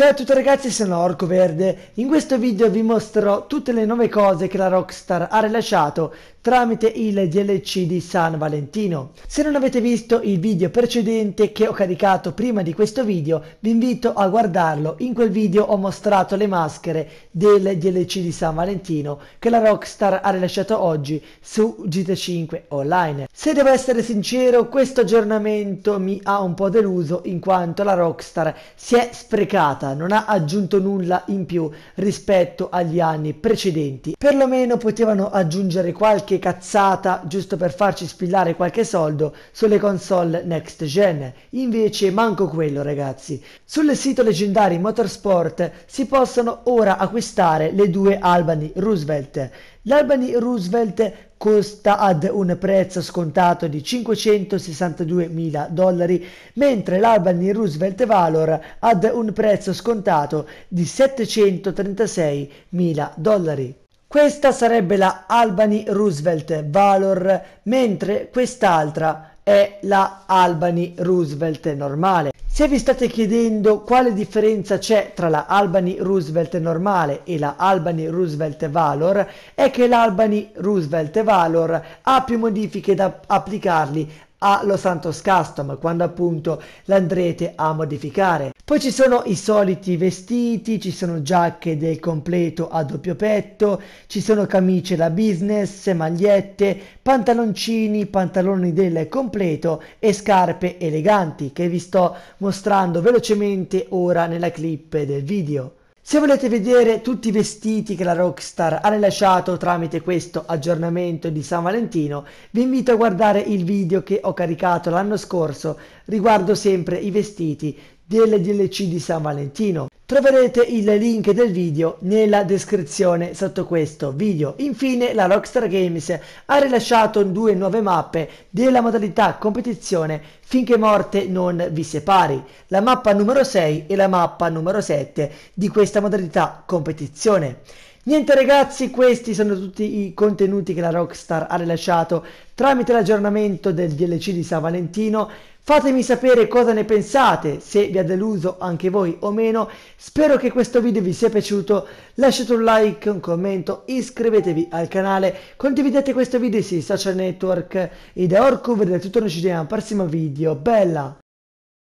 Ciao a tutti ragazzi, sono Orco Verde. In questo video vi mostrerò tutte le nuove cose che la Rockstar ha rilasciato tramite il DLC di San Valentino. Se non avete visto il video precedente che ho caricato prima di questo video, vi invito a guardarlo. In quel video ho mostrato le maschere del DLC di San Valentino che la Rockstar ha rilasciato oggi su GT5 Online. Se devo essere sincero, questo aggiornamento mi ha un po' deluso in quanto la Rockstar si è sprecata, non ha aggiunto nulla in più rispetto agli anni precedenti. Perlomeno potevano aggiungere qualche cazzata giusto per farci spillare qualche soldo sulle console next gen. Invece manco quello ragazzi. Sul sito leggendari Motorsport si possono ora acquistare le due Albany Roosevelt. L'Albany Roosevelt costa ad un prezzo scontato di 562 mila dollari, mentre l'Albany Roosevelt Valor ad un prezzo scontato di 736 mila dollari. Questa sarebbe la Albany Roosevelt Valor, mentre quest'altra è la Albany Roosevelt normale. Se vi state chiedendo quale differenza c'è tra la Albany Roosevelt normale e la Albany Roosevelt Valor, è che l'Albany Roosevelt Valor ha più modifiche da applicarli a Los Santos Custom quando appunto l'andrete a modificare. Poi ci sono i soliti vestiti, ci sono giacche del completo a doppio petto, ci sono camicie da business, magliette, pantaloncini, pantaloni del completo e scarpe eleganti che vi sto mostrando velocemente ora nella clip del video. Se volete vedere tutti i vestiti che la Rockstar ha rilasciato tramite questo aggiornamento di San Valentino, vi invito a guardare il video che ho caricato l'anno scorso riguardo sempre i vestiti del DLC di San Valentino. Troverete il link del video nella descrizione sotto questo video. Infine la Rockstar Games ha rilasciato due nuove mappe della modalità competizione finché morte non vi separi, la mappa numero 6 e la mappa numero 7 di questa modalità competizione. Niente ragazzi, questi sono tutti i contenuti che la Rockstar ha rilasciato tramite l'aggiornamento del DLC di San Valentino. Fatemi sapere cosa ne pensate, se vi ha deluso anche voi o meno. Spero che questo video vi sia piaciuto. Lasciate un like, un commento, iscrivetevi al canale, condividete questo video sui social network. E da Orco vedrete tutto noi ci vediamo al prossimo video. Bella!